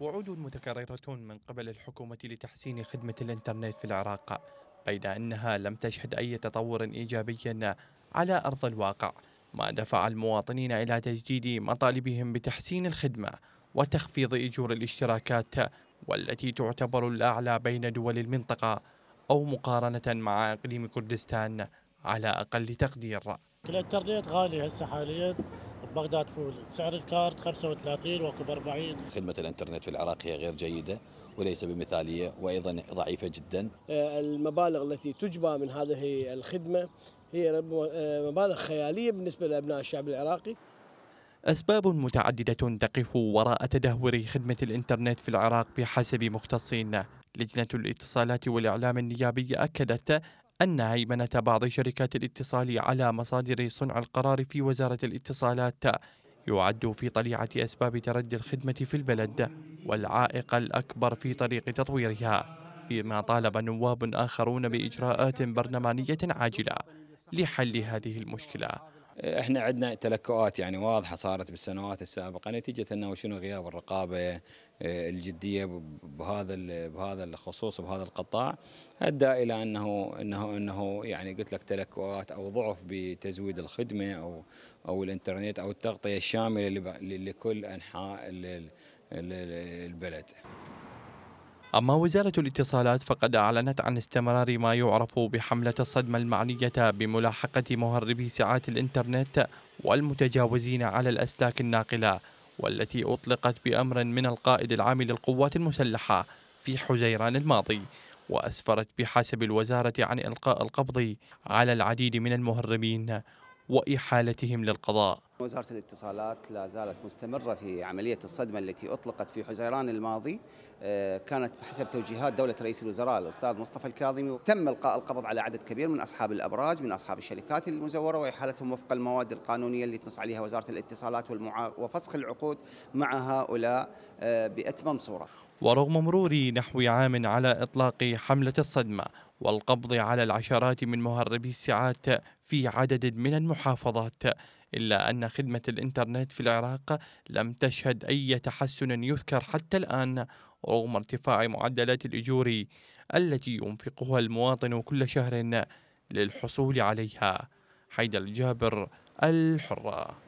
وعود متكررة من قبل الحكومة لتحسين خدمة الإنترنت في العراق بيد أنها لم تشهد أي تطور إيجابي على أرض الواقع ما دفع المواطنين إلى تجديد مطالبهم بتحسين الخدمة وتخفيض أجور الاشتراكات والتي تعتبر الأعلى بين دول المنطقة أو مقارنة مع إقليم كردستان على أقل تقدير الإنترنت غالي هسه حاليا بغداد فول سعر الكارت 35 وكب 40 خدمة الانترنت في العراق هي غير جيدة وليس بمثالية وأيضا ضعيفة جدا آه، المبالغ التي تجبى من هذه الخدمة هي آه، مبالغ خيالية بالنسبة لأبناء الشعب العراقي أسباب متعددة تقف وراء تدهور خدمة الإنترنت في العراق بحسب مختصين لجنة الاتصالات والإعلام النيابي أكدت أن هيمنة بعض شركات الاتصال على مصادر صنع القرار في وزارة الاتصالات يعد في طليعة أسباب تردي الخدمة في البلد والعائق الأكبر في طريق تطويرها فيما طالب نواب آخرون بإجراءات برلمانية عاجلة لحل هذه المشكلة احنا عندنا تلكؤات يعني واضحه صارت بالسنوات السابقه نتيجه انه شنو غياب الرقابه آه، الجديه بهذا بهذا الخصوص بهذا القطاع ادى الى انه انه انه يعني قلت لك تلكؤات او ضعف بتزويد الخدمه او او الانترنت او التغطيه الشامله لكل انحاء البلد أما وزارة الاتصالات فقد أعلنت عن استمرار ما يعرف بحملة الصدمة المعنية بملاحقة مهربي ساعات الإنترنت والمتجاوزين على الأسلاك الناقلة والتي أطلقت بأمر من القائد العام للقوات المسلحة في حزيران الماضي وأسفرت بحسب الوزارة عن إلقاء القبض على العديد من المهربين وإحالتهم للقضاء وزارة الاتصالات لا زالت مستمرة في عملية الصدمة التي أطلقت في حزيران الماضي آه، كانت بحسب توجيهات دولة رئيس الوزراء الأستاذ مصطفى الكاظمي تم إلقاء القبض على عدد كبير من أصحاب الأبراج من أصحاب الشركات المزورة وإحالتهم وفق المواد القانونية اللي تنص عليها وزارة الاتصالات والمعا... وفسخ العقود مع هؤلاء آه، بأتمام صورة ورغم مرور نحو عام على إطلاق حملة الصدمة والقبض على العشرات من مهربي الساعات في عدد من المحافظات إلا أن خدمة الإنترنت في العراق لم تشهد أي تحسن يذكر حتى الآن رغم ارتفاع معدلات الأجور التي ينفقها المواطن كل شهر للحصول عليها حيدر الجابر الحرة